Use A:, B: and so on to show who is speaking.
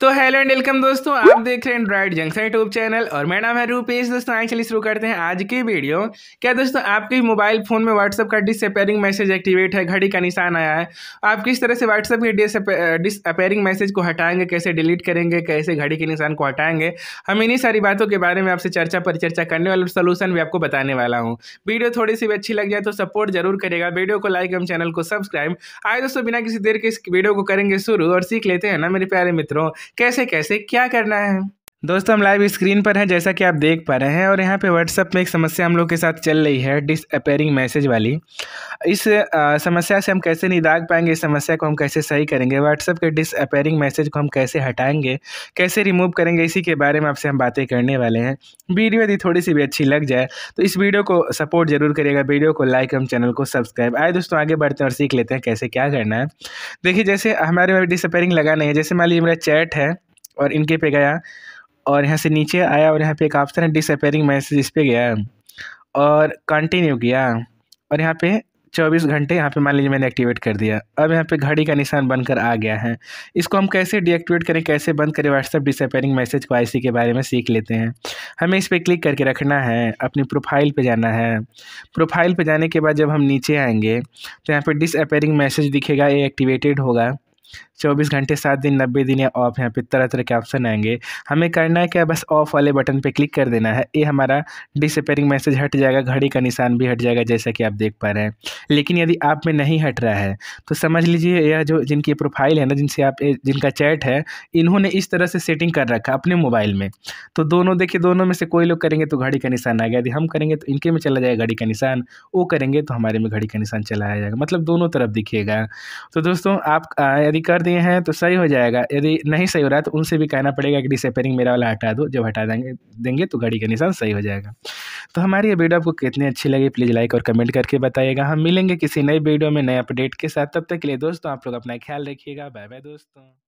A: तो hello and welcome दोस्तों आप देख रहे हैं एंड्रॉइड जंक्शन यूट्यूब चैनल और मेरा नाम है रूपेश दोस्तों आज चलिए शुरू करते हैं आज की वीडियो क्या दोस्तों आपके मोबाइल फोन में व्हाट्सअप का डिसअपेयरिंग मैसेज एक्टिवेट है घड़ी का निशान आया है आप किस तरह से व्हाट्सअप के डिसअपेयरिंग मैसेज को हटाएंगे कैसे डिलीट करेंगे कैसे घड़ी के निशान को हटाएंगे हम इन्हीं सारी बातों के बारे में आपसे चर्चा परिचर्चा करने वाला सोल्यूशन भी आपको बताने वाला हूँ वीडियो थोड़ी सी भी अच्छी लग जाए तो सपोर्ट जरूर करेगा वीडियो को लाइक एवं चैनल को सब्सक्राइब आए दोस्तों बिना किसी देर के इस वीडियो को करेंगे शुरू और सीख लेते हैं ना मेरे प्यारे मित्रों कैसे कैसे क्या करना है दोस्तों हम लाइव स्क्रीन पर हैं जैसा कि आप देख पा रहे हैं और यहाँ पे व्हाट्सअप में एक समस्या हम लोग के साथ चल रही है डिसअपेयरिंग मैसेज वाली इस आ, समस्या से हम कैसे निदाग पाएंगे इस समस्या को हम कैसे सही करेंगे व्हाट्सअप के डिसअपेयरिंग मैसेज को हम कैसे हटाएंगे कैसे रिमूव करेंगे इसी के बारे में आपसे हम बातें करने वाले हैं वीडियो यदि थोड़ी सी भी अच्छी लग जाए तो इस वीडियो को सपोर्ट जरूर करिएगा वीडियो को लाइक एवं चैनल को सब्सक्राइब आए दोस्तों आगे बढ़ते हैं और सीख लेते हैं कैसे क्या करना है देखिए जैसे हमारे में डिसअपेयरिंग लगा नहीं है जैसे मान लीजिए मेरा चैट है और इनके पे गया और यहाँ से नीचे आया और यहाँ पे एक ऑप्शन है डिसअपेयरिंग मैसेज इस पर गया और कंटिन्यू किया और यहाँ पे 24 घंटे यहाँ पे मान लीजिए मैंने एक्टिवेट कर दिया अब यहाँ पे घड़ी का निशान बनकर आ गया है इसको हम कैसे डीएक्टिवेट करें कैसे बंद करें व्हाट्सअप डिसअपेयरिंग मैसेज को आईसी के बारे में सीख लेते हैं हमें इस पर क्लिक करके रखना है अपनी प्रोफाइल पे जाना है प्रोफाइल पे जाने के बाद जब हम नीचे आएंगे तो यहाँ पर डिसअपेयरिंग मैसेज दिखेगा ये एक्टिवेटेड होगा चौबीस घंटे सात दिन नब्बे दिन या ऑफ यहाँ पे तरह तरह के ऑप्शन आएंगे हमें करना है क्या बस ऑफ वाले बटन पे क्लिक कर देना है ये हमारा डिसअपेयरिंग मैसेज हट जाएगा घड़ी का निशान भी हट जाएगा जैसा कि आप देख पा रहे हैं लेकिन यदि आप में नहीं हट रहा है तो समझ लीजिए यह जो जिनकी प्रोफाइल है ना जिनसे आप जिनका चैट है इन्होंने इस तरह से सेटिंग कर रखा अपने मोबाइल में तो दोनों देखिए दोनों में से कोई लोग करेंगे तो घड़ी का निशान आ गया यदि हम करेंगे तो इनके में चला जाएगा घड़ी का निशान वो करेंगे तो हमारे में घड़ी का निशान चलाया जाएगा मतलब दोनों तरफ दिखेगा तो दोस्तों आप यदि कर दिए हैं तो सही हो जाएगा यदि नहीं सही हो रहा है तो उनसे भी कहना पड़ेगा कि डिसपेयरिंग मेरा वाला हटा दो जब हटा देंगे देंगे तो गाड़ी का निशान सही हो जाएगा तो हमारी ये वीडियो आपको कितनी अच्छी लगी प्लीज़ लाइक और कमेंट करके बताइएगा हम मिलेंगे किसी नई वीडियो में नए अपडेट के साथ तब तक के लिए दोस्तों आप लोग अपना ख्याल रखिएगा बाय बाय दोस्तों